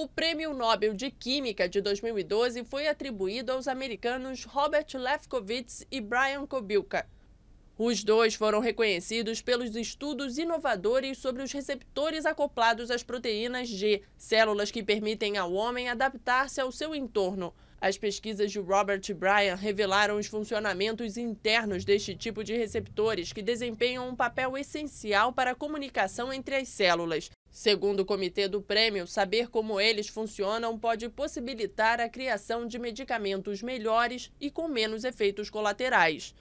O Prêmio Nobel de Química de 2012 foi atribuído aos americanos Robert Lefkowitz e Brian Kobilka. Os dois foram reconhecidos pelos estudos inovadores sobre os receptores acoplados às proteínas G, células que permitem ao homem adaptar-se ao seu entorno. As pesquisas de Robert Bryan revelaram os funcionamentos internos deste tipo de receptores, que desempenham um papel essencial para a comunicação entre as células. Segundo o comitê do prêmio, saber como eles funcionam pode possibilitar a criação de medicamentos melhores e com menos efeitos colaterais.